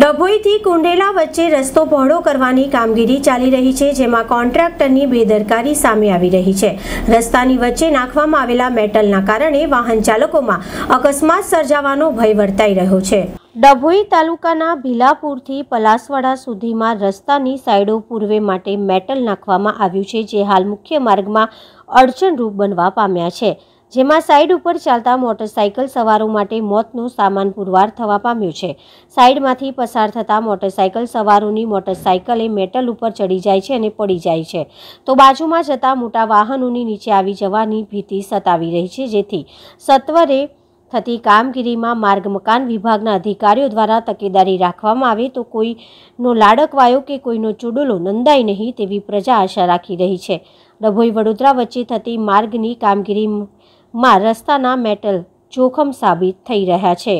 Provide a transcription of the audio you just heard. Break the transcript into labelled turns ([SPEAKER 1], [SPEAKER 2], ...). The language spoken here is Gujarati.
[SPEAKER 1] ડભોઈથી કુંડેલા વચ્ચે રસ્તો પહોળો કરવાની કામગીરી ચાલી રહી છે જેમાં કોન્ટ્રાક્ટરની બેદરકારી સામે આવી રહી છે રસ્તાની વચ્ચે નાખવામાં આવેલા મેટલના કારણે વાહન ચાલકોમાં અકસ્માત સર્જાવાનો ભય વર્તાઈ રહ્યો છે ડભોઈ તાલુકાના ભીલાપુરથી પલાસવાડા સુધીમાં રસ્તાની સાઈડો પૂર્વે માટે મેટલ નાખવામાં આવ્યું છે જે હાલ મુખ્ય માર્ગમાં અડચણરૂપ બનવા પામ્યા છે જેમાં સાઇડ ઉપર ચાલતા મોટરસાઇકલ સવારો માટે મોતનું સામાન પુરવાર થવા પામ્યું છે સાઇડમાંથી પસાર થતા મોટરસાઇકલ સવારોની એ મેટલ ઉપર ચડી જાય છે અને પડી જાય છે તો બાજુમાં જતા મોટા વાહનોની નીચે આવી જવાની ભીતિ સતાવી રહી છે જેથી સત્વરે થતી કામગીરીમાં માર્ગ મકાન વિભાગના અધિકારીઓ દ્વારા તકેદારી રાખવામાં આવે તો કોઈનો લાડકવાયો કે કોઈનો ચૂડુલો નંદાય નહીં તેવી પ્રજા આશા રાખી રહી છે ડભોઈ વડોદરા વચ્ચે થતી માર્ગની કામગીરી માં રસ્તાના મેટલ જોખમ સાબિત થઈ રહ્યા છે